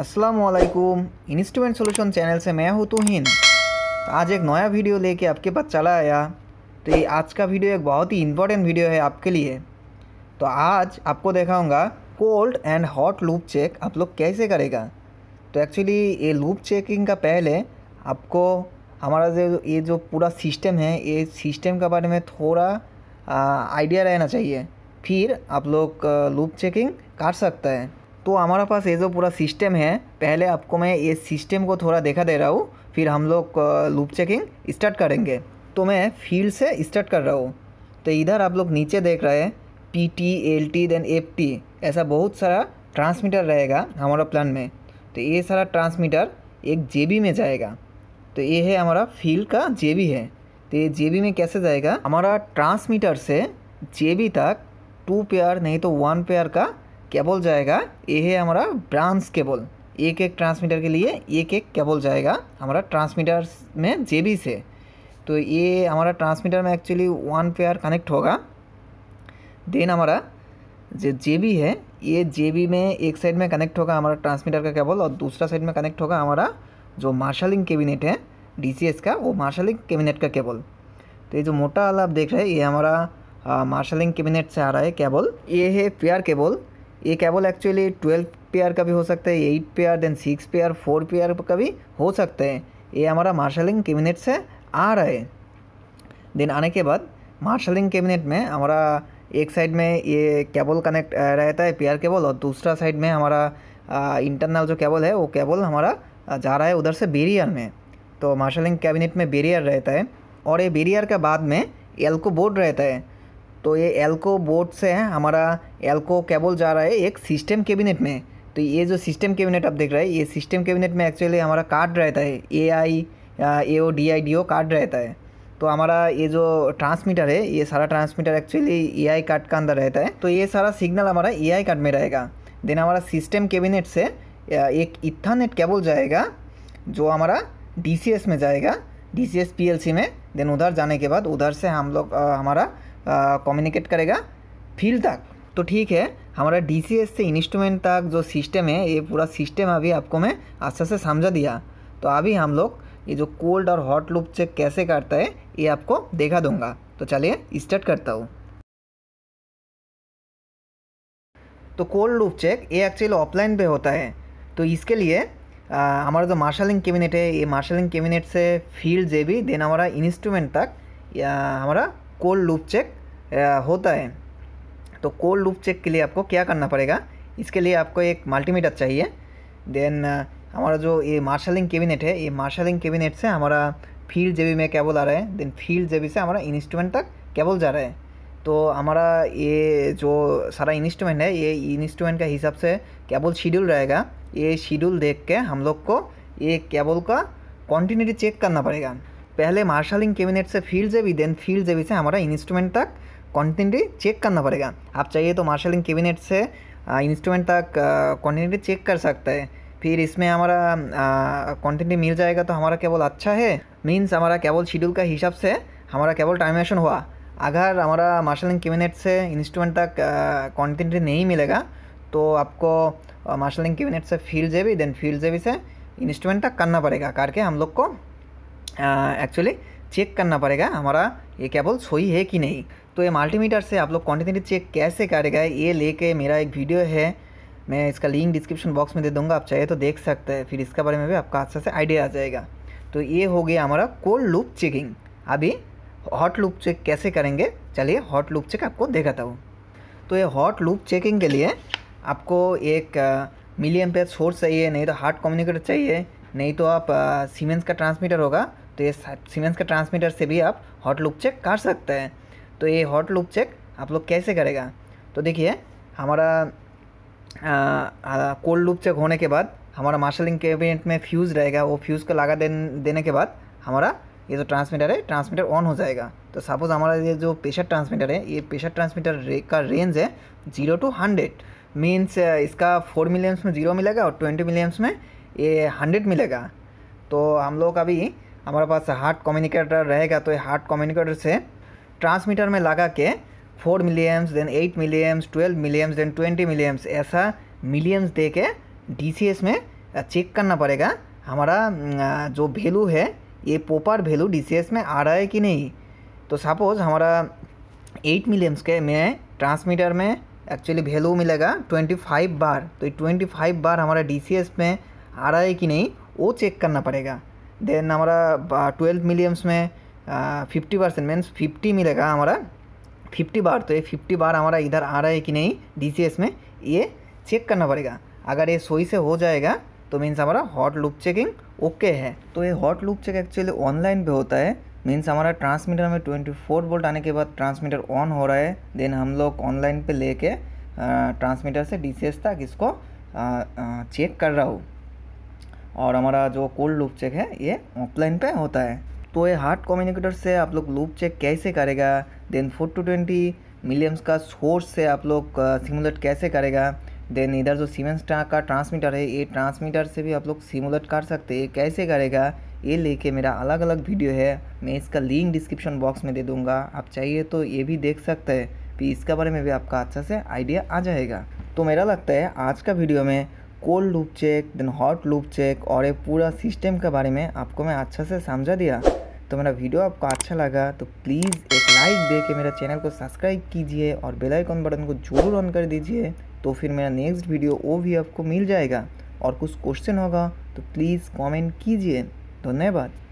असलकुम instrument solution channel से मैं हूँ तुहिन तो आज एक नया वीडियो लेके आपके पास चला आया तो ये आज का वीडियो एक बहुत ही इम्पोर्टेंट वीडियो है आपके लिए तो आज आपको दिखाऊंगा cold and hot loop check आप लोग कैसे करेगा तो एक्चुअली ये लूप चेकिंग का पहले आपको हमारा जो ये जो पूरा सिस्टम है ये सिस्टम के बारे में थोड़ा आइडिया रहना चाहिए फिर आप लोग लूप चेकिंग कर सकता है तो हमारे पास ये जो पूरा सिस्टम है पहले आपको मैं ये सिस्टम को थोड़ा देखा दे रहा हूँ फिर हम लोग लूप चेकिंग स्टार्ट करेंगे तो मैं फील्ड से स्टार्ट कर रहा हूँ तो इधर आप लोग नीचे देख रहे हैं P T L T then F T ऐसा बहुत सारा ट्रांसमीटर रहेगा हमारा प्लान में तो ये सारा ट्रांसमीटर एक जे में जाएगा तो ये है हमारा फील्ड का जे है तो ये जे में कैसे जाएगा हमारा ट्रांसमीटर से जे तक टू पेयर नहीं तो वन पेयर का केबल जाएगा ये है हमारा ब्रांच केबल एक एक ट्रांसमीटर के लिए एक एक केबल जाएगा हमारा ट्रांसमीटर में जेबी से तो ये हमारा ट्रांसमीटर में एक्चुअली वन पेयर कनेक्ट होगा देन हमारा जो जेबी है ये जेबी में एक साइड में कनेक्ट होगा हमारा ट्रांसमीटर का केबल और दूसरा साइड में कनेक्ट होगा हमारा जो मार्शलिंग कैबिनेट है एस का वो मार्शलिंग कैबिनेट का केबल तो ये जो मोटा वाला आप देख रहे हैं ये हमारा मार्शलिंग हाँ, कैबिनेट से आ रहा है केबल ये है पेयर केबल ये केबल एक्चुअली ट्वेल्व पेयर का भी हो सकता है eight pair then six pair four pair का भी हो सकता है ये हमारा मार्शलिंग कैबिनेट से आ रहा है देन आने के बाद मार्शलिंग कैबिनेट में हमारा एक साइड में ये केबल कनेक्ट रहता है पेयर केबल और दूसरा साइड में हमारा इंटरनल जो केबल है वो केबल हमारा जा रहा है उधर से बेरियर में तो मार्शलिंग कैबिनेट में बेरियर रहता है और ये बेरियर के बाद में एल्को बोर्ड रहता है तो ये एल्को बोर्ड से है हमारा एल्को केबल जा रहा है एक सिस्टम कैबिनेट में तो ये जो सिस्टम कैबिनेट आप देख रहे हैं ये सिस्टम कैबिनेट में एक्चुअली हमारा कार्ड रहता है A I A O D I D O card रहता है तो हमारा ये जो ट्रांसमीटर है ये सारा transmitter actually A I card का अंदर रहता है तो ये सारा सिग्नल हमारा ए आई कार्ड में रहेगा देन हमारा सिस्टम कैबिनेट से एक इथानेट केबल जाएगा जो हमारा डी में जाएगा डी सी में देन उधर जाने के बाद उधर से हम लोग हमारा कम्युनिकेट करेगा फील्ड तक तो ठीक है हमारा डी से इंस्ट्रूमेंट तक जो सिस्टम है ये पूरा सिस्टम अभी आपको मैं अच्छे से समझा दिया तो अभी हम लोग ये जो कोल्ड और हॉट लूप चेक कैसे करता है ये आपको देखा दूंगा तो चलिए स्टार्ट करता हूँ तो कोल्ड लूप चेक ये एक्चुअली ऑफलाइन पे होता है तो इसके लिए हमारा जो मार्शलिंग कैबिनेट है ये मार्शलिंग कैबिनेट से फील्ड जे भी देन हमारा इंस्ट्रूमेंट तक या हमारा कोल्ड लूप चेक होता है तो कोल्ड लूप चेक के लिए आपको क्या करना पड़ेगा इसके लिए आपको एक मल्टीमीटर चाहिए देन हमारा जो ये मार्शलिंग कैबिनेट है ये मार्शलिंग कैबिनेट से हमारा फील्ड जेबी में केबल आ रहा है देन फील्ड जेबी से हमारा इंस्ट्रूमेंट तक केबल जा रहा है तो हमारा ये जो सारा इंस्ट्रूमेंट है ये इंस्ट्रूमेंट का हिसाब से केबल शेड्यूल रहेगा ये शेड्यूल देख के हम लोग को ये केबल का कॉन्टीन्यूटी चेक करना पड़ेगा पहले मार्शलिंग कैबिनेट से field JB then field JB से हमारा इंस्ट्रूमेंट तक कॉन्टिन्यूटी चेक करना पड़ेगा आप चाहिए तो मार्शलिंग कैबिनेट से इंस्ट्रूमेंट तक कॉन्टिन्यूटी चेक कर सकते हैं फिर इसमें हमारा कॉन्टिन्यूटी मिल जाएगा तो हमारा केवल अच्छा है मीन्स हमारा केवल शेड्यूल का हिसाब से हमारा केवल टाइमेशन हुआ अगर हमारा मार्शलिंग कैबिनेट से इंस्ट्रूमेंट तक कॉन्टिन्यूटी नहीं मिलेगा तो आपको मार्शलिंग कैबिनेट से field JB then field JB से इंस्ट्रूमेंट तक करना पड़ेगा करके हम लोग को एक्चुअली चेक करना पड़ेगा हमारा ये केबल सही है कि नहीं तो ये मल्टीमीटर से आप लोग क्वान्टिटी चेक कैसे करेगा ये लेके मेरा एक वीडियो है मैं इसका लिंक डिस्क्रिप्शन बॉक्स में दे दूंगा आप चाहे तो देख सकते हैं फिर इसके बारे में भी आपका अच्छा से आइडिया आ जाएगा तो ये हो गया हमारा कोल्ड लूप चेकिंग अभी हॉट लूप चेक कैसे करेंगे चलिए हॉट लूप चेक आपको दिखाता हूँ तो ये हॉट लूप चेकिंग के लिए आपको एक मिलियम पेज सोर्स चाहिए नहीं तो हार्ट कम्युनिकेटर चाहिए नहीं तो आप सीमेंस का ट्रांसमीटर होगा तो ये सीमेंस का ट्रांसमीटर से भी आप हॉट लूप चेक कर सकते हैं तो ये हॉट लूप चेक आप लोग कैसे करेगा तो देखिए हमारा कोल्ड लूप चेक होने के बाद हमारा मार्शलिंग कैबिनेट में फ्यूज़ रहेगा वो फ्यूज़ को लगा देन, देने के बाद हमारा ये जो ट्रांसमीटर है ट्रांसमीटर ऑन हो जाएगा तो सपोज़ हमारा ये जो प्रेशर ट्रांसमीटर है ये प्रेशर ट्रांसमीटर रे, का रेंज है जीरो टू हंड्रेड मीन्स इसका फोर मिलियम्स में जीरो मिलेगा और ट्वेंटी मिलियम्स में ये हंड्रेड मिलेगा तो हम लोग अभी हमारे पास हार्ट कम्युनिकेटर रहेगा तो ये हार्ट कम्युनिकेटर से ट्रांसमीटर में लगा के four milliamps then eight milliamps twelve milliamps then twenty milliamps ऐसा मिलियम्स दे के डी में चेक करना पड़ेगा हमारा अं, जो वैल्यू है ये पोपर वैल्यू डी में आ रहा है कि नहीं तो सपोज़ हमारा एट मिलियम्स के में ट्रांसमीटर में एक्चुअली वैल्यू मिलेगा ट्वेंटी फाइव बार तो ये ट्वेंटी फाइव बार हमारा डी में आ रहा है कि नहीं वो चेक करना पड़ेगा देन हमारा ट्वेल्व मिलियम्स में फिफ्टी परसेंट मीन्स फिफ्टी मिलेगा हमारा फिफ्टी बार तो ये फिफ्टी बार हमारा इधर आ रहा है कि नहीं डी में ये चेक करना पड़ेगा अगर ये सही से हो जाएगा तो मीन्स हमारा हॉट लूप चेकिंग ओके है तो ये hot loop check actually online पे होता है मीन्स हमारा ट्रांसमीटर में फोर वोल्ट आने के बाद ट्रांसमीटर ऑन हो रहा है देन हम लोग ऑनलाइन पे लेके ट्रांसमीटर से डी तक इसको आ, आ, चेक कर रहा हूँ और हमारा जो कोल्ड लूप चेक है ये ऑफलाइन पे होता है तो ये हार्ड कम्युनिकेटर से आप लोग लूप चेक कैसे करेगा then four to twenty milliamps का सोर्स से आप लोग सिमुलेट कैसे करेगा देन इधर जो सीमेंस का ट्रांसमीटर है ये ट्रांसमीटर से भी आप लोग सिमुलेट कर सकते हैं कैसे करेगा ये लेके मेरा अलग अलग वीडियो है मैं इसका लिंक डिस्क्रिप्शन बॉक्स में दे दूँगा आप चाहिए तो ये भी देख सकते हैं कि इसके बारे में भी आपका अच्छा से आइडिया आ जाएगा तो मेरा लगता है आज का वीडियो में cold loop check then hot loop check और ये पूरा सिस्टम के बारे में आपको मैं अच्छा से समझा दिया तो मेरा वीडियो आपको अच्छा लगा तो प्लीज़ एक लाइक दे के मेरा चैनल को सब्सक्राइब कीजिए और बेल आइकन बटन को जरूर ऑन कर दीजिए तो फिर मेरा नेक्स्ट वीडियो वो भी आपको मिल जाएगा और कुछ क्वेश्चन होगा तो प्लीज़ कॉमेंट कीजिए धन्यवाद